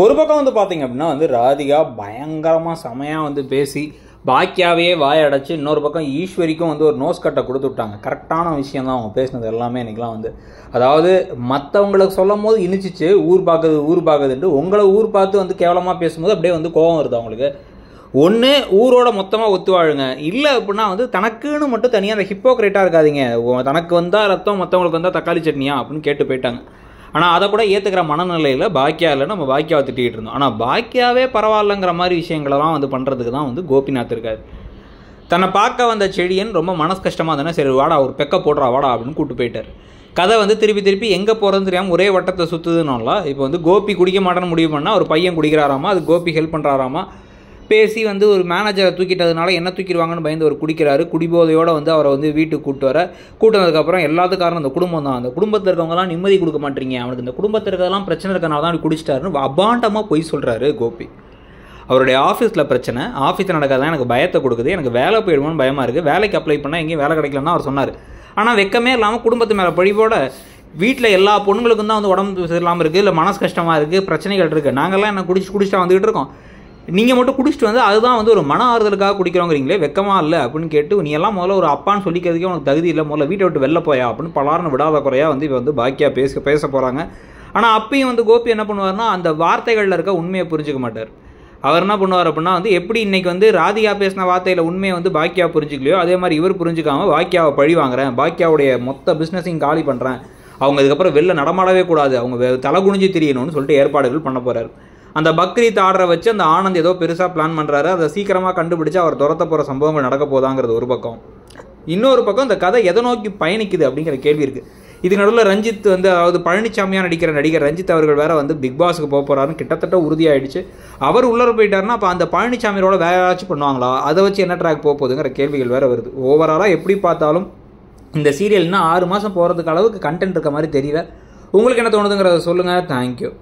ஒரு பக்கம் வந்து பார்த்திங்க அப்படின்னா வந்து ராதிகா பயங்கரமாக செமையாக வந்து பேசி பாக்கியாவே வாய இன்னொரு பக்கம் ஈஸ்வரிக்கும் வந்து ஒரு நோஸ் கட்டை கொடுத்து விட்டாங்க கரெக்டான விஷயம் தான் அவங்க பேசினது எல்லாமே இன்றைக்கெலாம் வந்து அதாவது மற்றவங்களுக்கு சொல்லும் போது இனிச்சிச்சு ஊர் பார்க்குது ஊர் பார்க்குதுன்ட்டு உங்களை ஊர் பார்த்து வந்து கேவலமாக பேசும்போது அப்படியே வந்து கோபம் வருது அவங்களுக்கு ஒன்று ஊரோட மொத்தமாக ஒத்து வாழுங்க இல்லை அப்படின்னா வந்து தனக்குன்னு மட்டும் தனியாக அந்த ஹிப்போக்ரேட்டாக இருக்காதிங்க தனக்கு வந்தால் ரத்தம் மற்றவங்களுக்கு வந்தால் தக்காளி சட்னியா அப்படின்னு கேட்டு போயிட்டாங்க ஆனால் அதை கூட ஏற்றுக்கிற மனநிலையில் பாக்கியாவில் நம்ம பாக்கியாவை திட்டிகிட்டு இருந்தோம் ஆனால் பாக்கியாவே பரவாயில்லங்கிற மாதிரி விஷயங்களெல்லாம் வந்து பண்ணுறதுக்கு தான் வந்து கோபிநாத் இருக்கார் தன்னை பார்க்க வந்த செடியன் ரொம்ப மனசு கஷ்டமாக தானே சரி வாடா ஒரு பெக்க போடுறா வாடா அப்படின்னு கூப்பிட்டு போயிட்டார் கதை வந்து திருப்பி திருப்பி எங்கே போகிறதுன்னு தெரியாமல் ஒரே வட்டத்தை சுற்றுதுனால இப்போ வந்து கோபி குடிக்க மாட்டேன்னு முடிவு பண்ணால் ஒரு பையன் குடிக்கிறாராமா அது கோபி ஹெல்ப் பண்ணுறாராமா பேசி வந்து ஒரு மேனேஜரை தூக்கிட்டதுனால என்ன தூக்கிடுவாங்கன்னு பயந்து அவர் குடிக்கிறாரு குடிபோதையோடு வந்து அவரை வந்து வீட்டுக்கு கூப்பிட்டு வர கூட்டினதுக்கப்புறம் எல்லாத்துக்காரும் அந்த குடும்பம் தான் அந்த குடும்பத்தில் இருக்கவங்கலாம் நிம்மதி கொடுக்க மாட்டீங்க அவனுக்கு இந்த குடும்பத்தில் இருக்கிறதெல்லாம் பிரச்சனை இருக்கனால தான் அப்படி குடிச்சிட்டாருன்னு அபாண்டமாக போய் சொல்கிறாரு கோபி அவருடைய ஆஃபீஸில் பிரச்சனை ஆஃபீஸில் தான் எனக்கு பயத்தை கொடுக்குது எனக்கு வேலை போயிடுவோம்னு பயமாக இருக்குது வேலைக்கு அப்ளை பண்ணால் எங்கேயும் வேலை கிடைக்கலன்னு அவர் சொன்னார் ஆனால் வெக்கமே இல்லாமல் குடும்பத்து மேலே பழிபோட வீட்டில் எல்லா பொண்ணுங்களுக்கும் தான் வந்து உடம்பு சரியில்லாமல் இருக்குது இல்லை மனசு கஷ்டமாக இருக்குது பிரச்சனைகள் இருக்குது நாங்கள்லாம் என்ன குடிச்சு குடிச்சா வந்துகிட்டு இருக்கோம் நீங்கள் மட்டும் குடிச்சிட்டு வந்து அதுதான் வந்து ஒரு மன ஆறுதலுக்காக குடிக்கிறோங்கிறீங்களே வெக்கமாக இல்லை அப்படின்னு கேட்டு நீ எல்லாம் முதல்ல ஒரு அப்பான்னு சொல்லிக்கிறதுக்கே உனக்கு தகுதி இல்லை முதல்ல வீட்டை விட்டு வெளில போயா அப்படின்னு பலாரணம் விடாத குறையாக வந்து இவன் வந்து பாக்கியாக பேச பேச போகிறாங்க ஆனால் அப்பையும் வந்து கோபி என்ன பண்ணுவார்னா அந்த வார்த்தைகளில் இருக்க உண்மையை புரிஞ்சுக்க மாட்டார் அவர் என்ன பண்ணுவார் அப்படின்னா வந்து எப்படி இன்றைக்கி வந்து ராதிகா பேசின வார்த்தையில் உண்மையை வந்து பாக்கியா புரிஞ்சுக்கலையோ அதே மாதிரி இவர் புரிஞ்சுக்காம பாக்கியாவை பழி வாங்குறேன் பாக்கியாவுடைய மொத்த பிஸ்னஸையும் காலி பண்ணுறேன் அவங்க இதுக்கப்புறம் வெளில நடமாடவே கூடாது அவங்க தலை குனிஞ்சு தெரியணும்னு சொல்லிட்டு ஏற்பாடுகள் பண்ண போகிறார் அந்த பக்ரீத் ஆர்டரை வச்சு அந்த ஆனந்த் ஏதோ பெருசாக பிளான் பண்ணுறாரு அதை சீக்கிரமாக கண்டுபிடிச்சு அவர் துரத்த போகிற சம்பவங்கள் நடக்க போதாங்கிறது ஒரு பக்கம் இன்னொரு பக்கம் இந்த கதை எதை நோக்கி பயணிக்குது அப்படிங்கிற கேள்வி இருக்குது இது நடுவில் ரஞ்சித் வந்து அதாவது பழனிசாமியாக நடிக்கிற நடிகர் ரஞ்சித் அவர்கள் வேற வந்து பிக் பாஸுக்கு போக போகிறாருன்னு கிட்டத்தட்ட உறுதியாயிடுச்சு அவர் உள்ளே போயிட்டாருன்னா அப்போ அந்த பழனிசாமியோட வேற ஏதாச்சும் பண்ணுவாங்களா அதை வச்சு என்ன ட்ராக் போக போகுதுங்கிற கேள்விகள் வேறு வருது ஓவராலாக எப்படி பார்த்தாலும் இந்த சீரியல்னால் ஆறு மாதம் போகிறதுக்கு அளவுக்கு கண்டென்ட் இருக்க மாதிரி தெரியல உங்களுக்கு என்ன தோணுதுங்கிறத சொல்லுங்கள் தேங்க்யூ